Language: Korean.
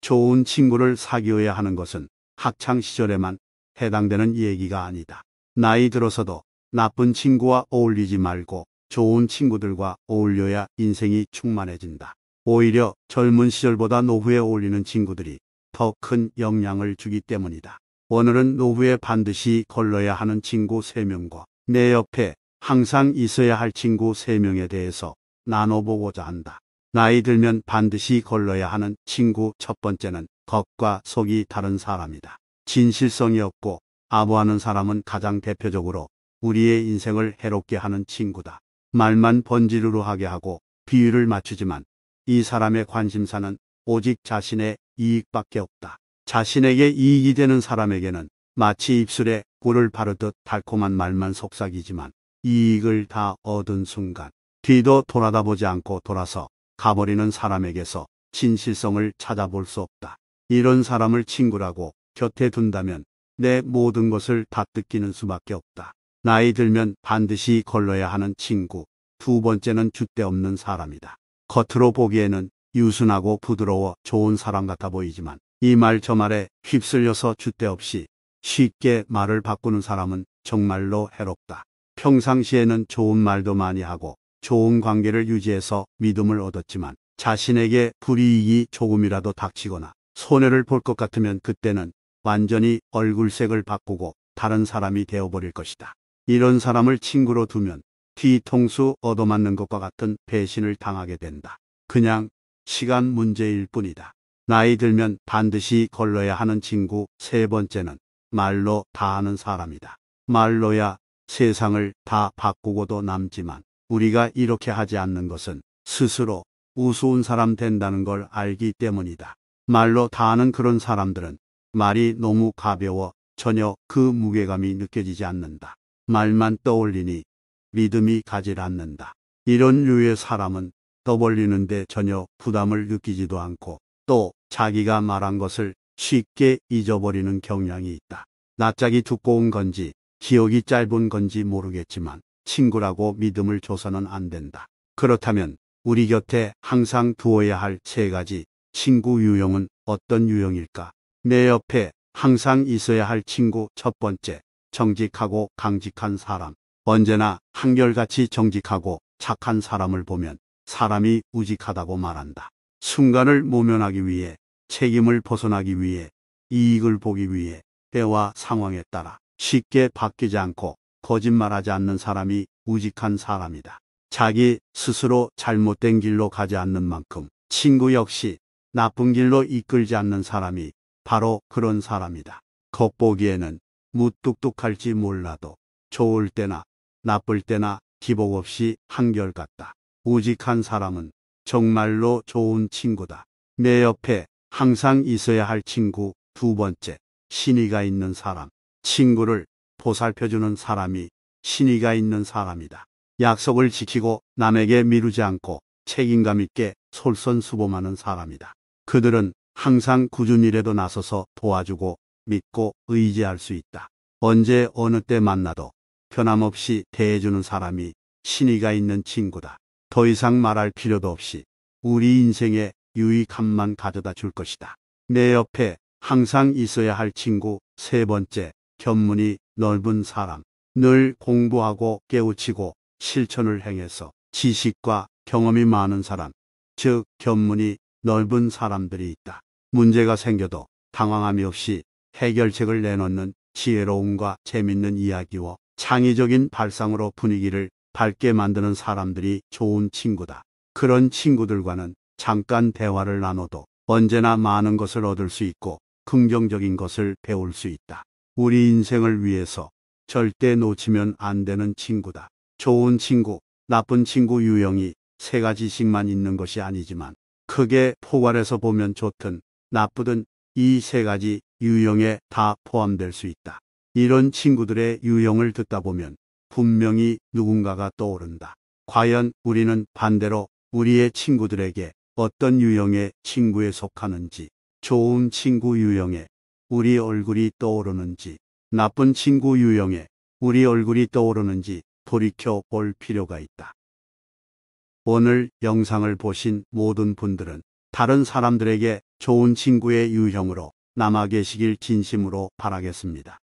좋은 친구를 사귀어야 하는 것은 학창 시절에만 해당되는 얘기가 아니다. 나이 들어서도 나쁜 친구와 어울리지 말고 좋은 친구들과 어울려야 인생이 충만해진다. 오히려 젊은 시절보다 노후에 어울리는 친구들이 더 큰 영향을 주기 때문이다. 오늘은 노후에 반드시 걸러야 하는 친구 3명과 내 옆에 항상 있어야 할 친구 3명에 대해서 나눠보고자 한다. 나이 들면 반드시 걸러야 하는 친구 첫 번째는 겉과 속이 다른 사람이다. 진실성이 없고 아부하는 사람은 가장 대표적으로 우리의 인생을 해롭게 하는 친구다. 말만 번지르르 하게 하고 비유를 맞추지만 이 사람의 관심사는 오직 자신의 이익밖에 없다. 자신에게 이익이 되는 사람에게는 마치 입술에 꿀을 바르듯 달콤한 말만 속삭이지만 이익을 다 얻은 순간 뒤도 돌아다보지 않고 돌아서 가버리는 사람에게서 진실성을 찾아볼 수 없다. 이런 사람을 친구라고 곁에 둔다면 내 모든 것을 다 뜯기는 수밖에 없다. 나이 들면 반드시 걸러야 하는 친구. 두 번째는 줏대 없는 사람이다. 겉으로 보기에는 유순하고 부드러워 좋은 사람 같아 보이지만 이 말 저 말에 휩쓸려서 줏대 없이 쉽게 말을 바꾸는 사람은 정말로 해롭다. 평상시에는 좋은 말도 많이 하고 좋은 관계를 유지해서 믿음을 얻었지만 자신에게 불이익이 조금이라도 닥치거나 손해를 볼 것 같으면 그때는 완전히 얼굴색을 바꾸고 다른 사람이 되어버릴 것이다. 이런 사람을 친구로 두면 뒤통수 얻어맞는 것과 같은 배신을 당하게 된다. 그냥 시간 문제일 뿐이다. 나이 들면 반드시 걸러야 하는 친구 세 번째는 말로 다 하는 사람이다. 말로야 세상을 다 바꾸고도 남지만 우리가 이렇게 하지 않는 것은 스스로 우스운 사람 된다는 걸 알기 때문이다. 말로 다하는 그런 사람들은 말이 너무 가벼워 전혀 그 무게감이 느껴지지 않는다. 말만 떠올리니 믿음이 가질 않는다. 이런 류의 사람은 떠벌리는데 전혀 부담을 느끼지도 않고 또 자기가 말한 것을 쉽게 잊어버리는 경향이 있다. 낯짝이 두꺼운 건지 기억이 짧은 건지 모르겠지만 친구라고 믿음을 줘서는 안 된다. 그렇다면 우리 곁에 항상 두어야 할 세 가지 친구 유형은 어떤 유형일까? 내 옆에 항상 있어야 할 친구 첫 번째, 정직하고 강직한 사람. 언제나 한결같이 정직하고 착한 사람을 보면 사람이 우직하다고 말한다. 순간을 모면하기 위해, 책임을 벗어나기 위해, 이익을 보기 위해 때와 상황에 따라 쉽게 바뀌지 않고 거짓말하지 않는 사람이 우직한 사람이다. 자기 스스로 잘못된 길로 가지 않는 만큼 친구 역시 나쁜 길로 이끌지 않는 사람이 바로 그런 사람이다. 겉보기에는 무뚝뚝할지 몰라도 좋을 때나 나쁠 때나 기복 없이 한결같다. 우직한 사람은 정말로 좋은 친구다. 내 옆에 항상 있어야 할 친구 두 번째 신의가 있는 사람 친구를 보살펴주는 사람이 신의가 있는 사람이다. 약속을 지키고 남에게 미루지 않고 책임감 있게 솔선수범하는 사람이다. 그들은 항상 굳은 일에도 나서서 도와주고 믿고 의지할 수 있다. 언제 어느 때 만나도 변함없이 대해주는 사람이 신의가 있는 친구다. 더 이상 말할 필요도 없이 우리 인생에 유익함만 가져다 줄 것이다. 내 옆에 항상 있어야 할 친구 세 번째 견문이 넓은 사람, 늘 공부하고 깨우치고 실천을 행해서 지식과 경험이 많은 사람, 즉 견문이 넓은 사람들이 있다. 문제가 생겨도 당황함이 없이 해결책을 내놓는 지혜로움과 재밌는 이야기와 창의적인 발상으로 분위기를 밝게 만드는 사람들이 좋은 친구다. 그런 친구들과는 잠깐 대화를 나눠도 언제나 많은 것을 얻을 수 있고 긍정적인 것을 배울 수 있다. 우리 인생을 위해서 절대 놓치면 안 되는 친구다. 좋은 친구, 나쁜 친구 유형이 세 가지씩만 있는 것이 아니지만 크게 포괄해서 보면 좋든 나쁘든 이 세 가지 유형에 다 포함될 수 있다. 이런 친구들의 유형을 듣다 보면 분명히 누군가가 떠오른다. 과연 우리는 반대로 우리의 친구들에게 어떤 유형의 친구에 속하는지, 좋은 친구 유형에 우리 얼굴이 떠오르는지 나쁜 친구 유형에 우리 얼굴이 떠오르는지 돌이켜 볼 필요가 있다. 오늘 영상을 보신 모든 분들은 다른 사람들에게 좋은 친구의 유형으로 남아 계시길 진심으로 바라겠습니다.